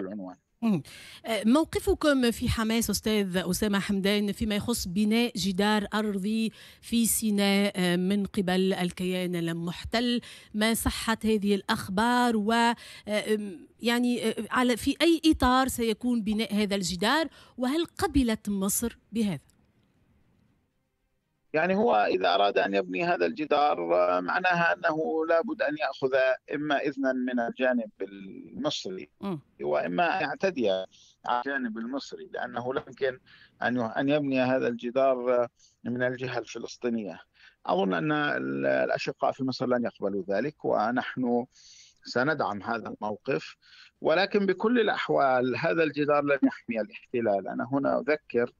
العنوان آه، موقفكم في حماس استاذ اسامه حمدان فيما يخص بناء جدار ارضي في سيناء آه، من قبل الكيان المحتل ما صحه هذه الاخبار و آه، يعني على في اي اطار سيكون بناء هذا الجدار وهل قبلت مصر بهذا يعني هو إذا أراد أن يبني هذا الجدار آه، معناها أنه لابد أن يأخذ إما إذنا من الجانب المصري وإما أن يعتدي على الجانب المصري لأنه لا يمكن أن يبني هذا الجدار آه، من الجهة الفلسطينية أظن أن الأشقاء في مصر لن يقبلوا ذلك ونحن سندعم هذا الموقف ولكن بكل الأحوال هذا الجدار لن يحمي الاحتلال أنا هنا أذكر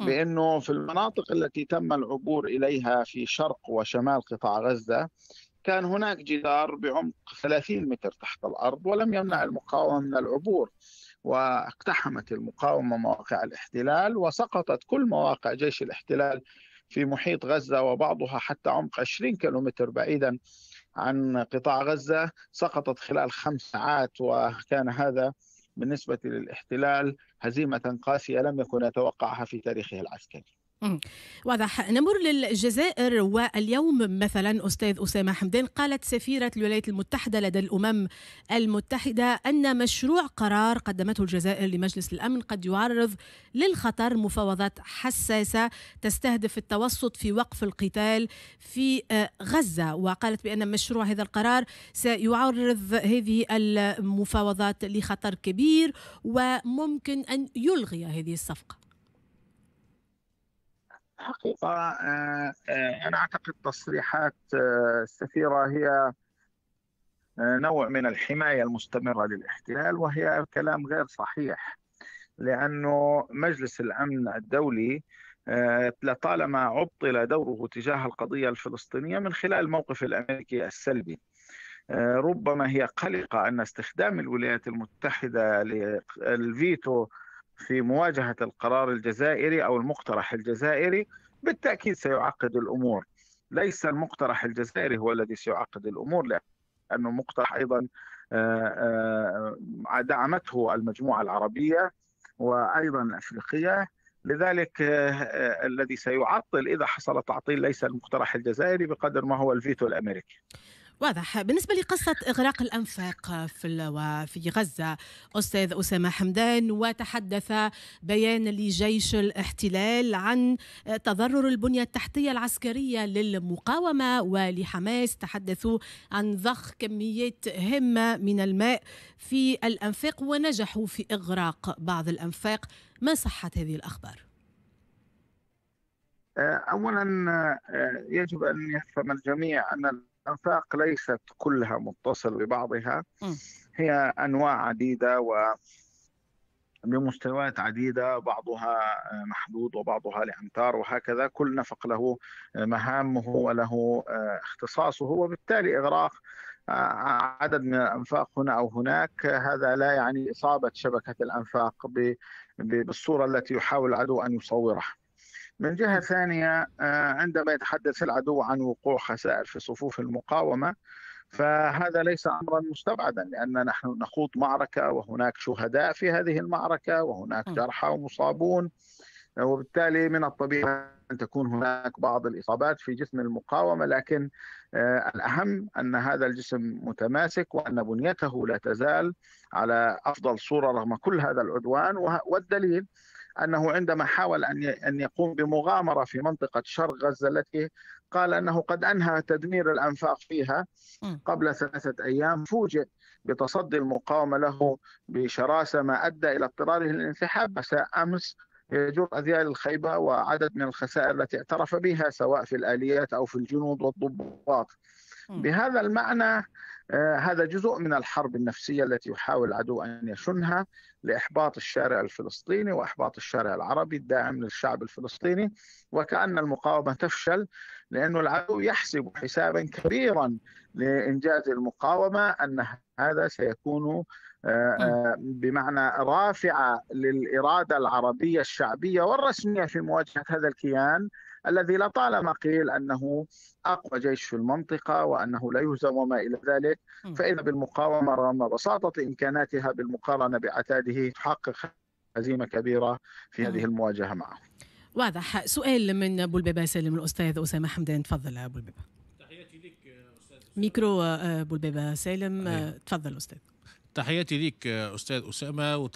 بأنه في المناطق التي تم العبور إليها في شرق وشمال قطاع غزة كان هناك جدار بعمق 30 متر تحت الأرض ولم يمنع المقاومة من العبور واقتحمت المقاومة مواقع الاحتلال وسقطت كل مواقع جيش الاحتلال في محيط غزة وبعضها حتى عمق 20 كيلومتر بعيدا عن قطاع غزة سقطت خلال خمس ساعات وكان هذا بالنسبة للاحتلال هزيمة قاسية لم يكن يتوقعها في تاريخه العسكري واضح نمر للجزائر واليوم مثلا أستاذ أسامة حمدان قالت سفيرة الولايات المتحدة لدى الأمم المتحدة أن مشروع قرار قدمته الجزائر لمجلس الأمن قد يعرض للخطر مفاوضات حساسة تستهدف التوسط في وقف القتال في آه، غزة وقالت بأن مشروع هذا القرار سيعرض هذه المفاوضات لخطر كبير وممكن أن يلغي هذه الصفقة حقيقة آه، آه، أنا أعتقد تصريحات آه، السفيرة هي نوع من الحماية المستمرة للاحتلال وهي كلام غير صحيح لأنه مجلس الأمن الدولي آه، لطالما عطل دوره تجاه القضية الفلسطينية من خلال الموقف الأمريكي السلبي آه، ربما هي قلقة أن استخدام الولايات المتحدة للفيتو في مواجهة القرار الجزائري أو المقترح الجزائري بالتأكيد سيعقد الأمور ليس المقترح الجزائري هو الذي سيعقد الأمور لأنه مقترح أيضا آه، دعمته المجموعة العربية وأيضا الأفريقية لذلك آه، آه، الذي سيعطل اذا حصل تعطيل ليس المقترح الجزائري بقدر ما هو الفيتو الامريكي واضح بالنسبة لقصة إغراق الأنفاق في وفي غزة أستاذ أسامة حمدان وتحدث بيان لجيش الاحتلال عن تضرر البنية التحتية العسكرية للمقاومة ولحماس تحدثوا عن ضخ كميات هامة من الماء في الأنفاق ونجحوا في إغراق بعض الأنفاق ما صحة هذه الأخبار؟ أه، اولا أه، يجب ان يفهم الجميع ان الانفاق ليست كلها متصلة ببعضها هي أنواع عديدة و بمستويات عديدة بعضها محدود وبعضها لأمتار وهكذا كل نفق له مهامه وله اختصاصه وبالتالي إغراق عدد من الأنفاق هنا أو هناك هذا لا يعني إصابة شبكة الأنفاق بالصورة التي يحاول العدو أن يصورها من جهة ثانية آه، عندما يتحدث العدو عن وقوع خسائر في صفوف المقاومة فهذا ليس امرا مستبعدا لان نحن نخوض معركه وهناك شهداء في هذه المعركه وهناك جرحى ومصابون وبالتالي من الطبيعي ان تكون هناك بعض الاصابات في جسم المقاومه لكن آه، الاهم ان هذا الجسم متماسك وان بنيته لا تزال على افضل صوره رغم كل هذا العدوان والدليل انه عندما حاول ان ان يقوم بمغامره في منطقه شرق غزه التي قال انه قد انهى تدمير الانفاق فيها قبل ثلاثه ايام فوجئ بتصدي المقاومه له بشراسه ما ادى الى اضطراره للانسحاب مساء امس يجر اذيال الخيبه وعدد من الخسائر التي اعترف بها سواء في الاليات او في الجنود والضباط بهذا المعنى آه، هذا جزء من الحرب النفسيه التي يحاول العدو ان يشنها لاحباط الشارع الفلسطيني واحباط الشارع العربي الداعم للشعب الفلسطيني وكان المقاومه تفشل لأن العدو يحسب حسابا كبيرا لإنجاز المقاومة أن هذا سيكون آه، آه، نعم. بمعنى رافعة للإرادة العربية الشعبية والرسمية في مواجهة هذا الكيان الذي لطالما قيل أنه أقوى جيش في المنطقة وأنه لا يهزم وما إلى ذلك نعم. فإذا بالمقاومة رغم بساطة إمكاناتها بالمقارنة بعتاده تحقق هزيمة كبيرة في هذه نعم. المواجهة معه واضح سؤال من أبو البابا سالم الأستاذ أسامة حمدان تفضل أبو البابا ميكرو آه، بولبيبه سالم أيوه. آه، تفضل استاذ تحياتي ليك آه، استاذ اسامه